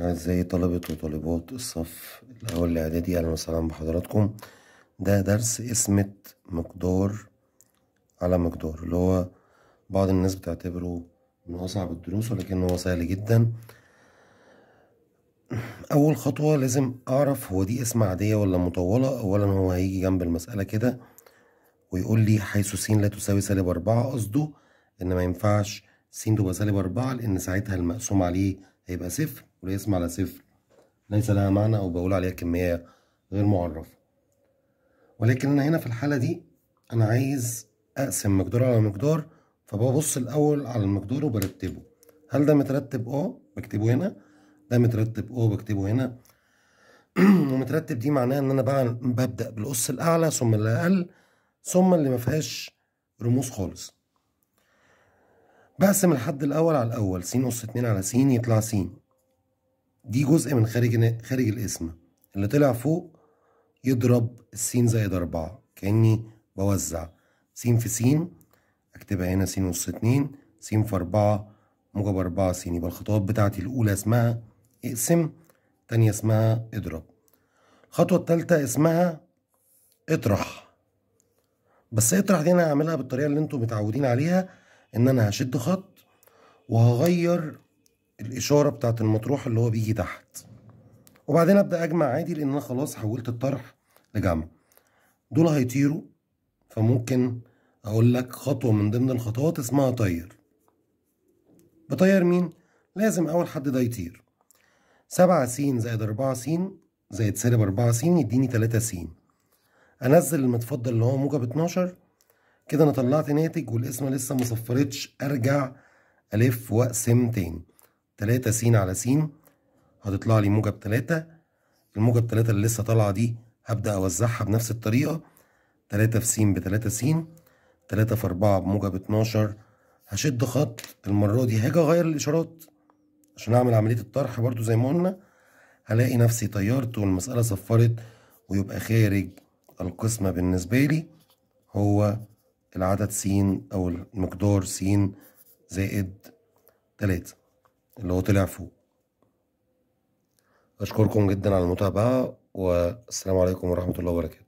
أعزائي طلبة وطالبات الصف الأول الإعدادي أهلا وسهلا بحضراتكم ده درس اسمة مقدار على مقدار اللي هو بعض الناس بتعتبره من أصعب الدروس ولكن هو سهل جدا أول خطوة لازم أعرف هو دي اسم عادية ولا مطولة أولا هو هيجي جنب المسألة كده ويقول لي حيث س لا تساوي سالب أربعة قصده إن ما ينفعش س تبقى سالب أربعة لأن ساعتها المقسوم عليه هيبقى صفر والاسم على صفر ليس لها معنى أو بقول عليها كمية غير معرفة ولكن أنا هنا في الحالة دي أنا عايز أقسم مقدار على مقدار فببص الأول على المقدار وبرتبه هل ده مترتب اه بكتبه هنا ده مترتب اه بكتبه هنا ومترتب دي معناها ان انا ببدا بالقص الاعلى ثم الاقل ثم اللي ما فيهاش رموز خالص بقسم الحد الاول على الاول س اس اتنين على س يطلع س دي جزء من خارج خارج الاسم اللي طلع فوق يضرب السين زائد أربعة كأني بوزع س في س أكتبها هنا س نص اتنين س في أربعة موجب أربعة س يبقى الخطوات بتاعتي الأولى اسمها اقسم تانية اسمها اضرب الخطوة التالتة اسمها اطرح بس اطرح دي أنا هعملها بالطريقة اللي أنتم متعودين عليها إن أنا هشد خط وهغير الاشاره بتاعت المطروح اللي هو بيجي تحت وبعدين ابدا اجمع عادي لان انا خلاص حولت الطرح لجمع دول هيطيروا فممكن اقول لك خطوه من ضمن الخطوات اسمها طير بطير مين لازم اول حد ده يطير سبعة س زائد أربعة س زائد سالب أربعة س يديني تلاتة س أنزل المتفضل اللي هو موجب اتناشر كده أنا طلعت ناتج والقسمة لسه مصفرتش أرجع ألف وأقسم تاني تلاتة س على س هتطلع لي موجب تلاتة الموجب تلاتة اللي لسه طالعة دي هبدأ أوزعها بنفس الطريقة تلاتة في س بتلاتة س تلاتة في أربعة بموجب اتناشر هشد خط المرة دي هاجي أغير الإشارات عشان أعمل عملية الطرح برضو زي ما قلنا هلاقي نفسي طيرت والمسألة صفرت ويبقى خارج القسمة بالنسبة لي هو العدد س أو المقدار س زائد تلاتة اللي هو طلع فوق أشكركم جدا على المتابعة والسلام عليكم ورحمة الله وبركاته